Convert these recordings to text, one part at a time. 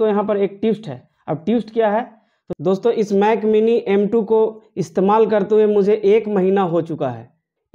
दोस्तों यहाँ पर एक ट्विस्ट है अब ट्विस्ट क्या है तो दोस्तों इस मैक मिनी M2 को इस्तेमाल करते हुए मुझे एक महीना हो चुका है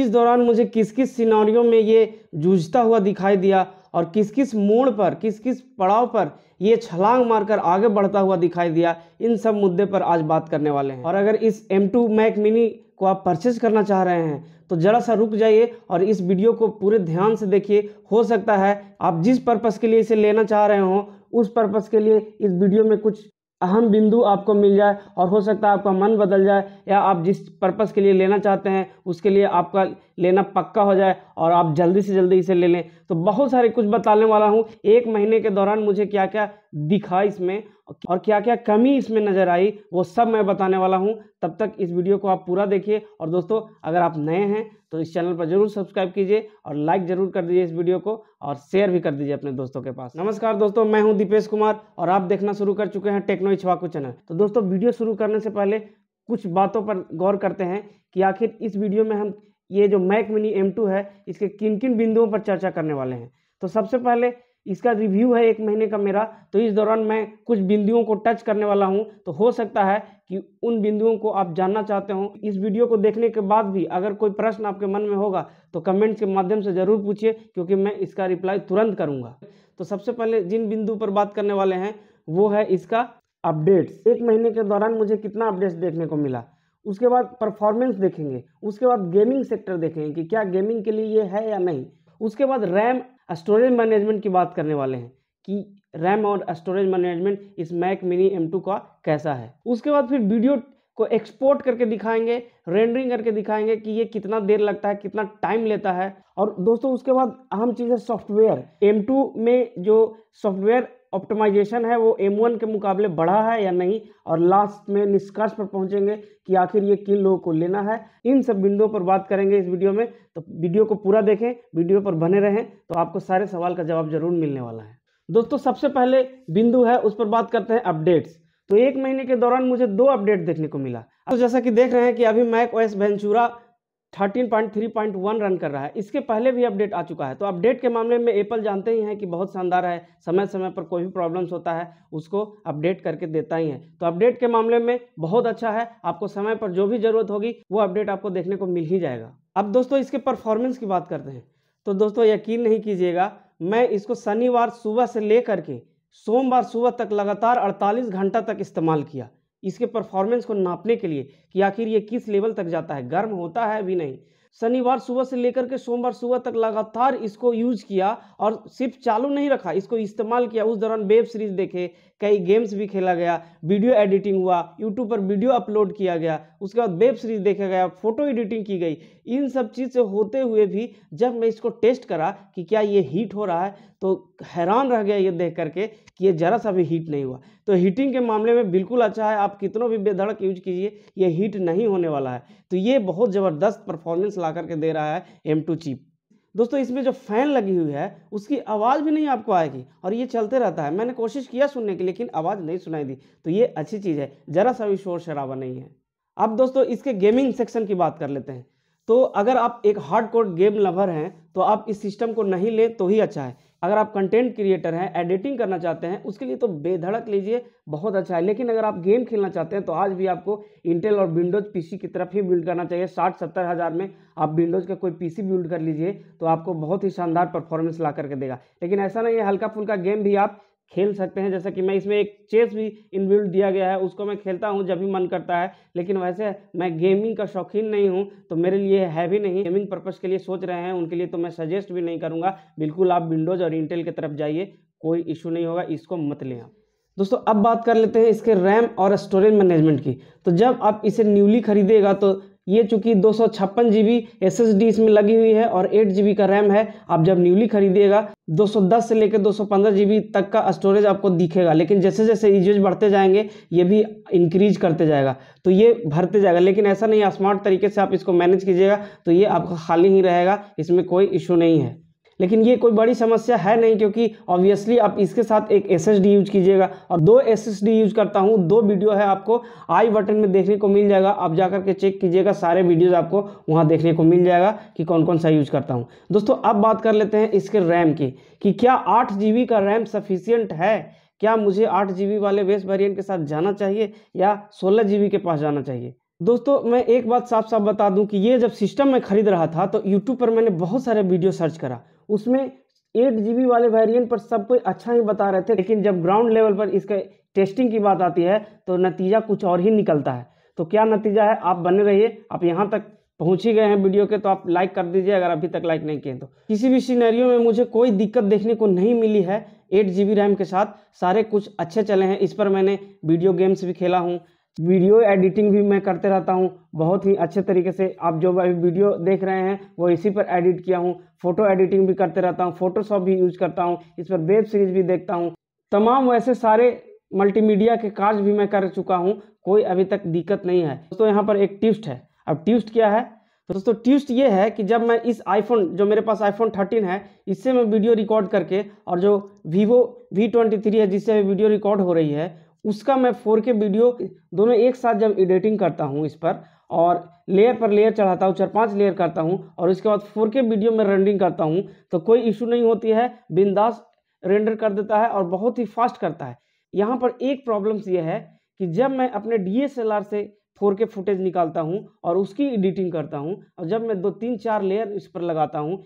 इस दौरान मुझे किस किस सिनारियों में ये जूझता हुआ दिखाई दिया और किस किस मोड़ पर किस किस पड़ाव पर ये छलांग मारकर आगे बढ़ता हुआ दिखाई दिया इन सब मुद्दे पर आज बात करने वाले हैं और अगर इस M2 मैक मिनी को आप परचेज करना चाह रहे हैं तो जरा सा रुक जाइए और इस वीडियो को पूरे ध्यान से देखिए हो सकता है आप जिस पर्पज़ के लिए इसे लेना चाह रहे हों उस पर्पज़ के लिए इस वीडियो में कुछ अहम बिंदु आपको मिल जाए और हो सकता है आपका मन बदल जाए या आप जिस पर्पज़ के लिए लेना चाहते हैं उसके लिए आपका लेना पक्का हो जाए और आप जल्दी से जल्दी इसे ले लें तो बहुत सारे कुछ बताने वाला हूँ एक महीने के दौरान मुझे क्या क्या दिखा इसमें और क्या क्या कमी इसमें नज़र आई वो सब मैं बताने वाला हूँ तब तक इस वीडियो को आप पूरा देखिए और दोस्तों अगर आप नए हैं तो इस चैनल पर जरूर सब्सक्राइब कीजिए और लाइक जरूर कर दीजिए इस वीडियो को और शेयर भी कर दीजिए अपने दोस्तों के पास नमस्कार दोस्तों मैं हूं दीपेश कुमार और आप देखना शुरू कर चुके हैं टेक्नो इछवाकू चैनल तो दोस्तों वीडियो शुरू करने से पहले कुछ बातों पर गौर करते हैं कि आखिर इस वीडियो में हम ये जो मैक मिनी एम है इसके किन किन बिंदुओं पर चर्चा करने वाले हैं तो सबसे पहले इसका रिव्यू है एक महीने का मेरा तो इस दौरान मैं कुछ बिंदुओं को टच करने वाला हूं तो हो सकता है कि उन बिंदुओं को आप जानना चाहते हो इस वीडियो को देखने के बाद भी अगर कोई प्रश्न आपके मन में होगा तो कमेंट्स के माध्यम से ज़रूर पूछिए क्योंकि मैं इसका रिप्लाई तुरंत करूंगा तो सबसे पहले जिन बिंदु पर बात करने वाले हैं वो है इसका अपडेट्स एक महीने के दौरान मुझे कितना अपडेट्स देखने को मिला उसके बाद परफॉर्मेंस देखेंगे उसके बाद गेमिंग सेक्टर देखेंगे कि क्या गेमिंग के लिए ये है या नहीं उसके बाद रैम स्टोरेज मैनेजमेंट की बात करने वाले हैं कि रैम और स्टोरेज मैनेजमेंट इस मैक मिनी एम टू का कैसा है उसके बाद फिर वीडियो को एक्सपोर्ट करके दिखाएंगे रेंडरिंग करके दिखाएंगे कि ये कितना देर लगता है कितना टाइम लेता है और दोस्तों उसके बाद अहम चीज़ है सॉफ्टवेयर एम टू में जो सॉफ्टवेयर ऑप्टिमाइजेशन है वो एम के मुकाबले बढ़ा है या नहीं और लास्ट में निष्कर्ष पर पहुंचेंगे कि आखिर ये किन लोगों को लेना है इन सब बिंदुओं पर बात करेंगे इस वीडियो में तो वीडियो को पूरा देखें वीडियो पर बने रहें तो आपको सारे सवाल का जवाब जरूर मिलने वाला है दोस्तों सबसे पहले बिंदु है उस पर बात करते हैं अपडेट्स तो एक महीने के दौरान मुझे दो अपडेट देखने को मिला तो जैसा कि देख रहे हैं कि अभी Mac OS Ventura thirteen point three point one run कर रहा है इसके पहले भी अपडेट आ चुका है तो अपडेट के मामले में एप्पल जानते ही हैं कि बहुत शानदार है समय समय पर कोई भी प्रॉब्लम्स होता है उसको अपडेट करके देता ही है तो अपडेट के मामले में बहुत अच्छा है आपको समय पर जो भी ज़रूरत होगी वो अपडेट आपको देखने को मिल ही जाएगा अब दोस्तों इसके परफॉर्मेंस की बात करते हैं तो दोस्तों यकीन नहीं कीजिएगा मैं इसको शनिवार सुबह से लेकर के सोमवार सुबह तक लगातार अड़तालीस घंटा तक इस्तेमाल किया इसके परफॉर्मेंस को नापने के लिए कि आखिर ये किस लेवल तक जाता है गर्म होता है भी नहीं शनिवार सुबह से लेकर के सोमवार सुबह तक लगातार इसको यूज किया और सिर्फ चालू नहीं रखा इसको इस्तेमाल किया उस दौरान वेब सीरीज देखे कई गेम्स भी खेला गया वीडियो एडिटिंग हुआ यूट्यूब पर वीडियो अपलोड किया गया उसके बाद वेब सीरीज देखा गया फोटो एडिटिंग की गई इन सब चीज़ से होते हुए भी जब मैं इसको टेस्ट करा कि क्या ये हीट हो रहा है तो हैरान रह गया ये देख करके कि ये ज़रा सा भी हीट नहीं हुआ तो हीटिंग के मामले में बिल्कुल अच्छा है आप कितनों भी बेधड़क यूज कीजिए ये हीट नहीं होने वाला है तो ये बहुत ज़बरदस्त परफॉर्मेंस ला करके दे रहा है एम टू चिप दोस्तों इसमें जो फैन लगी हुई है उसकी आवाज़ भी नहीं आपको आएगी और ये चलते रहता है मैंने कोशिश किया सुनने की लेकिन आवाज़ नहीं सुनाई दी तो ये अच्छी चीज़ है ज़रा सा भी शोर शराबा नहीं है अब दोस्तों इसके गेमिंग सेक्शन की बात कर लेते हैं तो अगर आप एक हार्ड कोड गेम लवर हैं तो आप इस सिस्टम को नहीं लें तो ही अच्छा है अगर आप कंटेंट क्रिएटर हैं एडिटिंग करना चाहते हैं उसके लिए तो बेधड़क लीजिए बहुत अच्छा है लेकिन अगर आप गेम खेलना चाहते हैं तो आज भी आपको इंटेल और विंडोज़ पीसी की तरफ ही बिल्ड करना चाहिए साठ सत्तर हज़ार में आप विंडोज़ का कोई पीसी बिल्ड कर लीजिए तो आपको बहुत ही शानदार परफॉर्मेंस ला करके देगा लेकिन ऐसा नहीं है हल्का फुल्का गेम भी आप खेल सकते हैं जैसा कि मैं इसमें एक चेस भी इनबिल्ड दिया गया है उसको मैं खेलता हूँ जब भी मन करता है लेकिन वैसे मैं गेमिंग का शौकीन नहीं हूँ तो मेरे लिए है भी नहीं गेमिंग पर्पज़ के लिए सोच रहे हैं उनके लिए तो मैं सजेस्ट भी नहीं करूँगा बिल्कुल आप विंडोज़ और इंटेल की तरफ जाइए कोई इशू नहीं होगा इसको मत लें आप दोस्तों अब बात कर लेते हैं इसके रैम और स्टोरेज मैनेजमेंट की तो जब आप इसे न्यूली खरीदेगा तो ये चूँकि दो सौ छप्पन G B S S D इसमें लगी हुई है और एट जी बी का रैम है आप जब न्यूली खरीदिएगा 210 से लेकर 215 जीबी तक का स्टोरेज आपको दिखेगा लेकिन जैसे जैसे यूजेज बढ़ते जाएंगे ये भी इंक्रीज करते जाएगा तो ये भरते जाएगा लेकिन ऐसा नहीं है स्मार्ट तरीके से आप इसको मैनेज कीजिएगा तो ये आपका खाली ही रहेगा इसमें कोई इशू नहीं है लेकिन ये कोई बड़ी समस्या है नहीं क्योंकि ऑब्वियसली आप इसके साथ एक एस यूज़ कीजिएगा और दो एस यूज़ करता हूँ दो वीडियो है आपको आई बटन में देखने को मिल जाएगा आप जा करके चेक कीजिएगा सारे वीडियोज़ आपको वहाँ देखने को मिल जाएगा कि कौन कौन सा यूज़ करता हूँ दोस्तों अब बात कर लेते हैं इसके रैम की कि क्या आठ का रैम सफिशियंट है क्या मुझे आठ जी वाले वेस्ट वेरियंट के साथ जाना चाहिए या सोलह जी के पास जाना चाहिए दोस्तों मैं एक बात साफ साफ बता दूं कि ये जब सिस्टम मैं खरीद रहा था तो यूट्यूब पर मैंने बहुत सारे वीडियो सर्च करा उसमें एट जी वाले वेरिएंट पर सब कोई अच्छा ही बता रहे थे लेकिन जब ग्राउंड लेवल पर इसके टेस्टिंग की बात आती है तो नतीजा कुछ और ही निकलता है तो क्या नतीजा है आप बने रहिए आप यहाँ तक पहुँच ही गए हैं वीडियो के तो आप लाइक कर दीजिए अगर अभी तक लाइक नहीं किए तो किसी भी सीनरियो में मुझे कोई दिक्कत देखने को नहीं मिली है एट जी रैम के साथ सारे कुछ अच्छे चले हैं इस पर मैंने वीडियो गेम्स भी खेला हूँ वीडियो एडिटिंग भी मैं करते रहता हूँ बहुत ही अच्छे तरीके से आप जो अभी वीडियो देख रहे हैं वो इसी पर एडिट किया हूँ फोटो एडिटिंग भी करते रहता हूँ फोटोशॉप भी यूज करता हूँ इस पर वेब सीरीज भी देखता हूँ तमाम वैसे सारे मल्टीमीडिया के कार्य भी मैं कर चुका हूँ कोई अभी तक दिक्कत नहीं है दोस्तों यहाँ पर एक ट्विस्ट है अब ट्विस्ट क्या है तो दोस्तों ट्विस्ट ये है कि जब मैं इस आईफोन जो मेरे पास आईफोन थर्टीन है इससे मैं वीडियो रिकॉर्ड करके और जो वीवो वी ट्वेंटी थ्री है जिससे वीडियो रिकॉर्ड हो रही है उसका मैं फोर के वीडियो दोनों एक साथ जब एडिटिंग करता हूँ इस पर और लेयर पर लेयर चढ़ाता हूँ चार पांच लेयर करता हूँ और इसके बाद फोर के वीडियो में रेंडरिंग करता हूँ तो कोई इशू नहीं होती है बिंदास रेंडर कर देता है और बहुत ही फास्ट करता है यहाँ पर एक प्रॉब्लम्स ये है कि जब मैं अपने डी से फोर के फुटेज निकालता हूँ और उसकी एडिटिंग करता हूँ और जब मैं दो तीन चार लेयर इस पर लगाता हूँ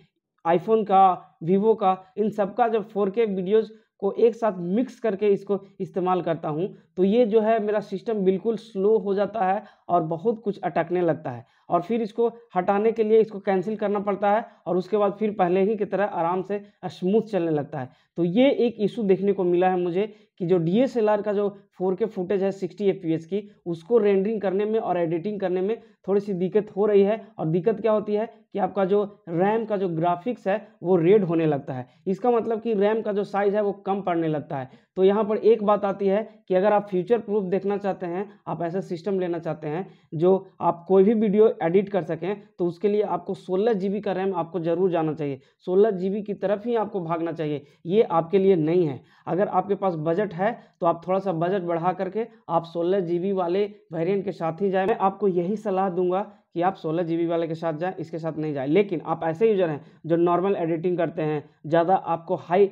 आईफोन का वीवो का इन सब का जब फोर के वीडियोज़ को एक साथ मिक्स करके इसको इस्तेमाल करता हूँ तो ये जो है मेरा सिस्टम बिल्कुल स्लो हो जाता है और बहुत कुछ अटकने लगता है और फिर इसको हटाने के लिए इसको कैंसिल करना पड़ता है और उसके बाद फिर पहले ही की तरह आराम से स्मूथ चलने लगता है तो ये एक इशू देखने को मिला है मुझे कि जो डी का जो फोर के फुटेज है सिक्सटी एफ की उसको रेंडरिंग करने में और एडिटिंग करने में थोड़ी सी दिक्कत हो रही है और दिक्कत क्या होती है कि आपका जो रैम का जो ग्राफिक्स है वो रेड होने लगता है इसका मतलब कि रैम का जो साइज़ है वो कम पड़ने लगता है तो यहाँ पर एक बात आती है कि अगर आप आप फ्यूचर प्रूफ देखना चाहते हैं आप ऐसा सिस्टम लेना चाहते हैं जो आप कोई भी वीडियो एडिट कर सकें तो उसके लिए आपको सोलह जी का रैम आपको ज़रूर जाना चाहिए सोलह जी की तरफ ही आपको भागना चाहिए ये आपके लिए नहीं है अगर आपके पास बजट है तो आप थोड़ा सा बजट बढ़ा करके आप सोलह जी वाले वेरियंट के साथ ही जाए मैं आपको यही सलाह दूंगा कि आप सोलह जी वाले के साथ जाएँ इसके साथ नहीं जाए लेकिन आप ऐसे यूजर हैं जो नॉर्मल एडिटिंग करते हैं ज़्यादा आपको हाई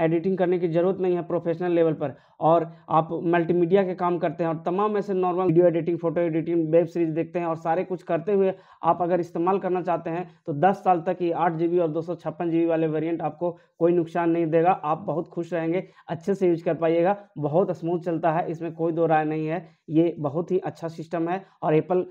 एडिटिंग करने की ज़रूरत नहीं है प्रोफेशनल लेवल पर और आप मल्टीमीडिया के काम करते हैं और तमाम ऐसे normal video editing photo editing web series देखते हैं और सारे कुछ करते हुए आप अगर इस्तेमाल करना चाहते हैं तो 10 साल तक ये आठ जी और दो सौ वाले वेरियंट आपको कोई नुकसान नहीं देगा आप बहुत खुश रहेंगे अच्छे से यूज कर पाइएगा बहुत स्मूथ चलता है इसमें कोई दो राय नहीं है ये बहुत ही अच्छा सिस्टम है और एप्पल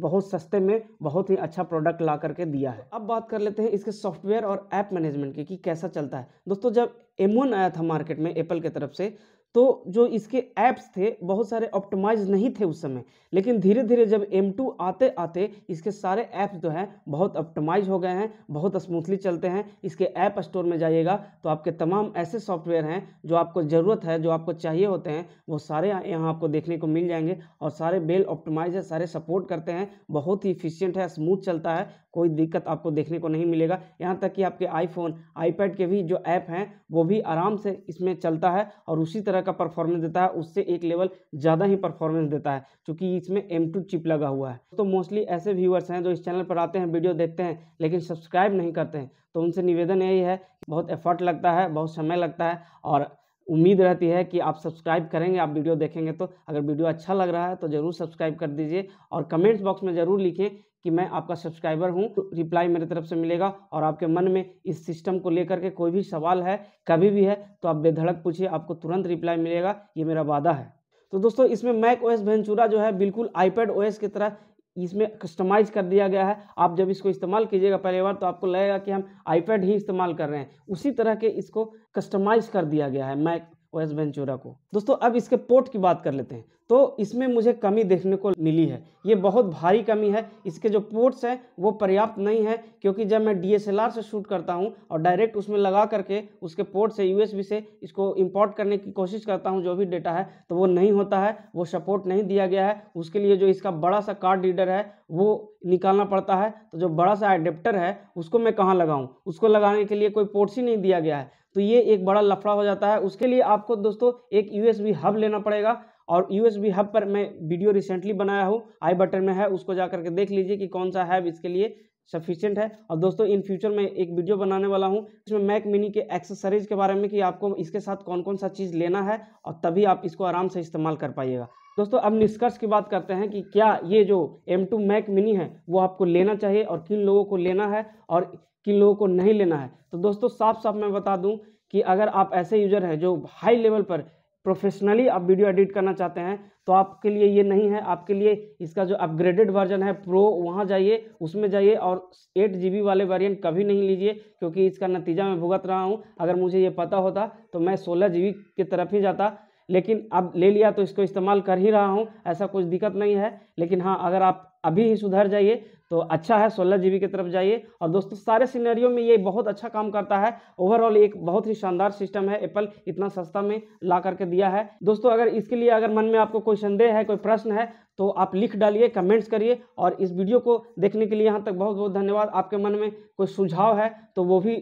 बहुत सस्ते में बहुत ही अच्छा प्रोडक्ट ला करके दिया है अब बात कर लेते हैं इसके सॉफ्टवेयर और ऐप मैनेजमेंट की कि कैसा चलता है दोस्तों जब एम आया था मार्केट में एप्पल की तरफ से तो जो इसके ऐप्स थे बहुत सारे ऑप्टिमाइज नहीं थे उस समय लेकिन धीरे धीरे जब M2 आते आते इसके सारे ऐप्स जो हैं बहुत ऑप्टिमाइज हो गए हैं बहुत स्मूथली चलते हैं इसके ऐप स्टोर में जाइएगा तो आपके तमाम ऐसे सॉफ्टवेयर हैं जो आपको ज़रूरत है जो आपको चाहिए होते हैं वो सारे यहाँ आपको देखने को मिल जाएंगे और सारे बेल ऑप्टोमाइज़ है सारे सपोर्ट करते हैं बहुत ही इफिशियंट है स्मूथ चलता है कोई दिक्कत आपको देखने को नहीं मिलेगा यहाँ तक कि आपके आईफोन आईपैड के भी जो ऐप हैं वो भी आराम से इसमें चलता है और उसी तरह तरह का परफॉर्मेंस देता है उससे एक लेवल ज़्यादा ही परफॉर्मेंस देता है क्योंकि इसमें एम टू चिप लगा हुआ है तो मोस्टली ऐसे व्यूअर्स हैं जो इस चैनल पर आते हैं वीडियो देखते हैं लेकिन सब्सक्राइब नहीं करते हैं तो उनसे निवेदन यही है बहुत एफर्ट लगता है बहुत समय लगता है और उम्मीद रहती है कि आप सब्सक्राइब करेंगे आप वीडियो देखेंगे तो अगर वीडियो अच्छा लग रहा है तो ज़रूर सब्सक्राइब कर दीजिए और कमेंट्स बॉक्स में ज़रूर लिखें कि मैं आपका सब्सक्राइबर हूं तो रिप्लाई मेरे तरफ से मिलेगा और आपके मन में इस सिस्टम को लेकर के कोई भी सवाल है कभी भी है तो आप बेधड़क पूछिए आपको तुरंत रिप्लाई मिलेगा ये मेरा वादा है तो दोस्तों इसमें मैक ओ एस जो है बिल्कुल आईपैड ओएस की तरह इसमें कस्टमाइज कर दिया गया है आप जब इसको इस्तेमाल कीजिएगा पहली बार तो आपको लगेगा कि हम आईपैड ही इस्तेमाल कर रहे हैं उसी तरह के इसको कस्टमाइज कर दिया गया है मैक ओएस वेंचुरा को दोस्तों अब इसके पोर्ट की बात कर लेते हैं तो इसमें मुझे कमी देखने को मिली है ये बहुत भारी कमी है इसके जो पोर्ट्स हैं वो पर्याप्त नहीं है क्योंकि जब मैं डी से शूट करता हूँ और डायरेक्ट उसमें लगा करके उसके पोर्ट से यूएसबी से इसको इम्पोर्ट करने की कोशिश करता हूँ जो भी डेटा है तो वो नहीं होता है वो सपोर्ट नहीं दिया गया है उसके लिए जो इसका बड़ा सा कार्ड रीडर है वो निकालना पड़ता है तो जो बड़ा सा एडेप्टर है उसको मैं कहाँ लगाऊँ उसको लगाने के लिए कोई पोर्ट्स ही नहीं दिया गया है तो ये एक बड़ा लफड़ा हो जाता है उसके लिए आपको दोस्तों एक यूएसबी हब लेना पड़ेगा और यूएसबी हब पर मैं वीडियो रिसेंटली बनाया हूँ आई बटन में है उसको जा करके देख लीजिए कि कौन सा हैब इसके लिए सफिशियंट है और दोस्तों इन फ्यूचर में एक वीडियो बनाने वाला हूँ इसमें मैक मिनी के एक्सेसरीज के बारे में कि आपको इसके साथ कौन कौन सा चीज़ लेना है और तभी आप इसको आराम से इस्तेमाल कर पाइएगा दोस्तों अब निष्कर्ष की बात करते हैं कि क्या ये जो एम टू मैक मिनी है वो आपको लेना चाहिए और किन लोगों को लेना है और किन लोगों को नहीं लेना है तो दोस्तों साफ साफ मैं बता दूं कि अगर आप ऐसे यूजर हैं जो हाई लेवल पर प्रोफेशनली आप वीडियो एडिट करना चाहते हैं तो आपके लिए ये नहीं है आपके लिए इसका जो अपग्रेडेड वर्जन है प्रो वहाँ जाइए उसमें जाइए और एट जी वाले वेरियंट कभी नहीं लीजिए क्योंकि इसका नतीजा मैं भुगत रहा हूँ अगर मुझे ये पता होता तो मैं सोलह जी की तरफ ही जाता लेकिन अब ले लिया तो इसको इस्तेमाल कर ही रहा हूँ ऐसा कुछ दिक्कत नहीं है लेकिन हाँ अगर आप अभी ही सुधर जाइए तो अच्छा है सोलह जी की तरफ जाइए और दोस्तों सारे सिनेरियो में ये बहुत अच्छा काम करता है ओवरऑल एक बहुत ही शानदार सिस्टम है एप्पल इतना सस्ता में ला करके दिया है दोस्तों अगर इसके लिए अगर मन में आपको कोई संदेह है कोई प्रश्न है तो आप लिख डालिए कमेंट्स करिए और इस वीडियो को देखने के लिए यहाँ तक बहुत बहुत धन्यवाद आपके मन में कोई सुझाव है तो वो भी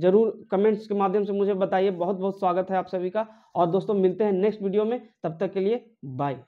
जरूर कमेंट्स के माध्यम से मुझे बताइए बहुत बहुत स्वागत है आप सभी का और दोस्तों मिलते हैं नेक्स्ट वीडियो में तब तक के लिए बाय